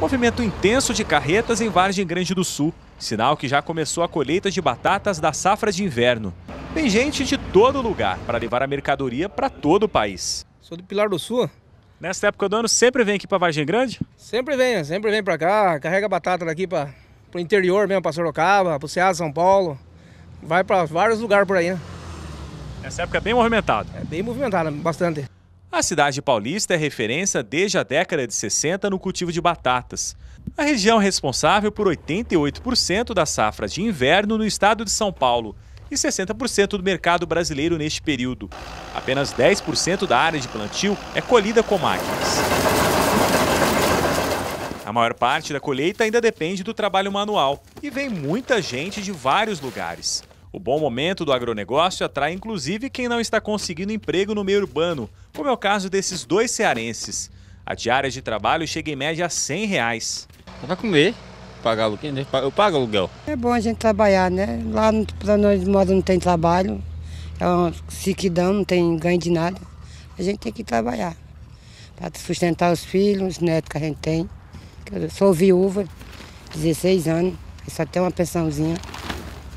Movimento intenso de carretas em Vargem Grande do Sul, sinal que já começou a colheita de batatas da safra de inverno. Tem gente de todo lugar para levar a mercadoria para todo o país. Sou do Pilar do Sul. Nesta época do ano sempre vem aqui para Vargem Grande? Sempre vem, sempre vem para cá, carrega batata daqui para o interior mesmo, para Sorocaba, para o Ceará, São Paulo. Vai para vários lugares por aí. Né? época é bem movimentado, É bem movimentado bastante. A cidade paulista é referência desde a década de 60 no cultivo de batatas. A região é responsável por 88% das safras de inverno no estado de São Paulo e 60% do mercado brasileiro neste período. Apenas 10% da área de plantio é colhida com máquinas. A maior parte da colheita ainda depende do trabalho manual e vem muita gente de vários lugares. O bom momento do agronegócio atrai inclusive quem não está conseguindo emprego no meio urbano, como é o caso desses dois cearenses. A diária de trabalho chega em média a 100 reais. Vai comer, pagar né? aluguel, eu pago aluguel. É bom a gente trabalhar, né? Lá para nós moda não tem trabalho, é uma sequidão, não tem ganho de nada. A gente tem que trabalhar para sustentar os filhos, os netos que a gente tem. Eu sou viúva, 16 anos, só tenho uma pensãozinha.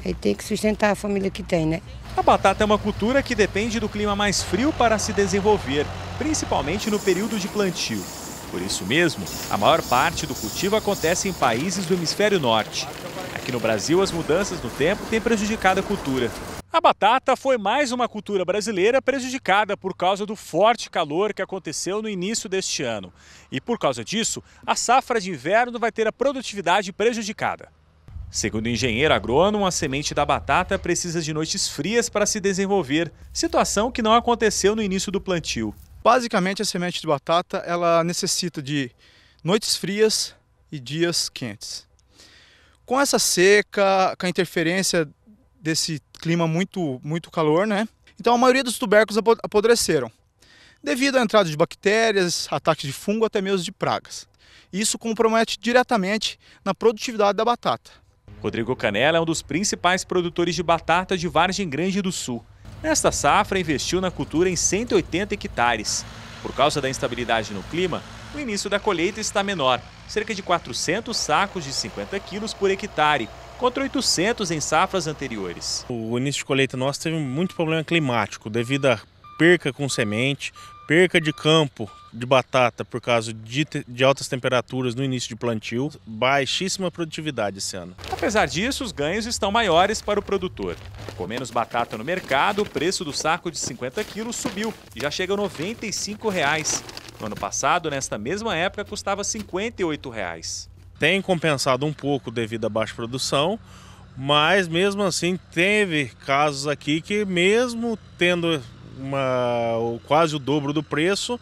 Aí tem que sustentar a família que tem, né? A batata é uma cultura que depende do clima mais frio para se desenvolver, principalmente no período de plantio. Por isso mesmo, a maior parte do cultivo acontece em países do hemisfério norte. Aqui no Brasil, as mudanças no tempo têm prejudicado a cultura. A batata foi mais uma cultura brasileira prejudicada por causa do forte calor que aconteceu no início deste ano. E por causa disso, a safra de inverno vai ter a produtividade prejudicada. Segundo o engenheiro agrônomo, a semente da batata precisa de noites frias para se desenvolver, situação que não aconteceu no início do plantio. Basicamente, a semente de batata ela necessita de noites frias e dias quentes. Com essa seca, com a interferência desse clima muito, muito calor, né? Então a maioria dos tubérculos apodreceram, devido à entrada de bactérias, ataques de fungo, até mesmo de pragas. Isso compromete diretamente na produtividade da batata. Rodrigo Canela é um dos principais produtores de batata de Vargem Grande do Sul. Nesta safra, investiu na cultura em 180 hectares. Por causa da instabilidade no clima, o início da colheita está menor, cerca de 400 sacos de 50 quilos por hectare, contra 800 em safras anteriores. O início de colheita nosso teve muito problema climático, devido a perca com semente, perca de campo de batata por causa de, de, altas temperaturas no início de plantio, baixíssima produtividade esse ano. Apesar disso, os ganhos estão maiores para o produtor. Com menos batata no mercado, o preço do saco de 50 quilos subiu e já chega a R$ 95. Reais. No ano passado, nesta mesma época, custava R$ 58. Reais. Tem compensado um pouco devido à baixa produção, mas mesmo assim teve casos aqui que mesmo tendo uma, quase o dobro do preço,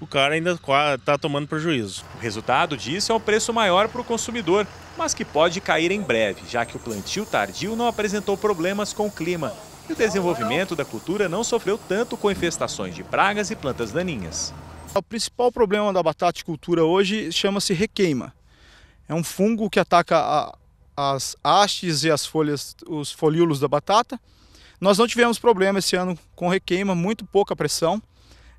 o cara ainda está tomando prejuízo. O resultado disso é um preço maior para o consumidor, mas que pode cair em breve, já que o plantio tardio não apresentou problemas com o clima e o desenvolvimento da cultura não sofreu tanto com infestações de pragas e plantas daninhas. O principal problema da batata cultura hoje chama-se requeima. É um fungo que ataca a, as hastes e as folhas, os folíolos da batata nós não tivemos problema esse ano com requeima, muito pouca pressão.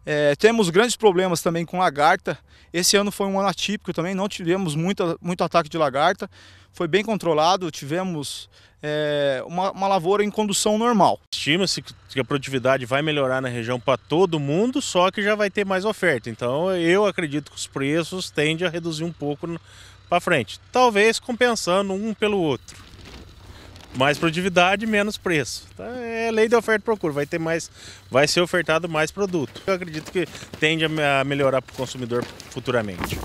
É, temos grandes problemas também com lagarta. Esse ano foi um ano atípico também, não tivemos muito muito ataque de lagarta. Foi bem controlado, tivemos é, uma, uma, lavoura em condução normal. Estima-se que a produtividade vai melhorar na região para todo mundo, só que já vai ter mais oferta. Então eu acredito que os preços tendem a reduzir um pouco para frente, talvez compensando um pelo outro mais produtividade, menos preço. Então, é lei da oferta e procura, vai ter mais, vai ser ofertado mais produto. Eu acredito que tende a melhorar para o consumidor futuramente.